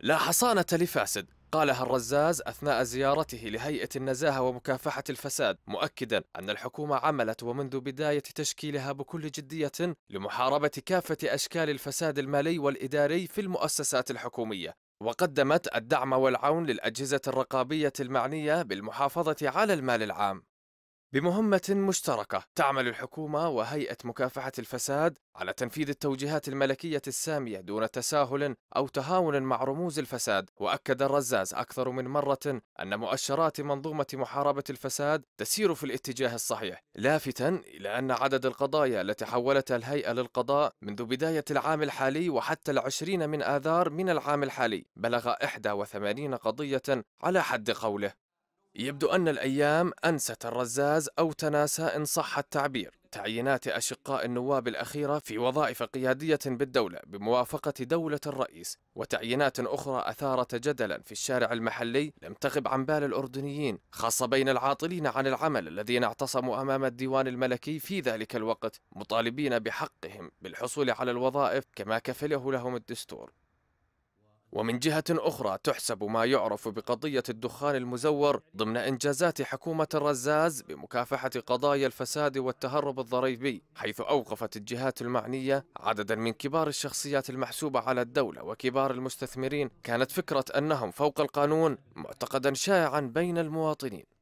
لا حصانة لفاسد قالها الرزاز أثناء زيارته لهيئة النزاهة ومكافحة الفساد مؤكدا أن الحكومة عملت ومنذ بداية تشكيلها بكل جدية لمحاربة كافة أشكال الفساد المالي والإداري في المؤسسات الحكومية وقدمت الدعم والعون للأجهزة الرقابية المعنية بالمحافظة على المال العام بمهمة مشتركة تعمل الحكومة وهيئة مكافحة الفساد على تنفيذ التوجيهات الملكية السامية دون تساهل أو تهاون مع رموز الفساد وأكد الرزاز أكثر من مرة أن مؤشرات منظومة محاربة الفساد تسير في الاتجاه الصحيح لافتا إلى أن عدد القضايا التي حولتها الهيئة للقضاء منذ بداية العام الحالي وحتى العشرين من آذار من العام الحالي بلغ 81 قضية على حد قوله يبدو أن الأيام أنست الرزاز أو تناسى إن صح التعبير تعيينات أشقاء النواب الأخيرة في وظائف قيادية بالدولة بموافقة دولة الرئيس وتعيينات أخرى أثارت جدلا في الشارع المحلي لم تغب عن بال الأردنيين خاصة بين العاطلين عن العمل الذين اعتصموا أمام الديوان الملكي في ذلك الوقت مطالبين بحقهم بالحصول على الوظائف كما كفله لهم الدستور ومن جهة أخرى تحسب ما يعرف بقضية الدخان المزور ضمن إنجازات حكومة الرزاز بمكافحة قضايا الفساد والتهرب الضريبي حيث أوقفت الجهات المعنية عددا من كبار الشخصيات المحسوبة على الدولة وكبار المستثمرين كانت فكرة أنهم فوق القانون معتقدا شائعا بين المواطنين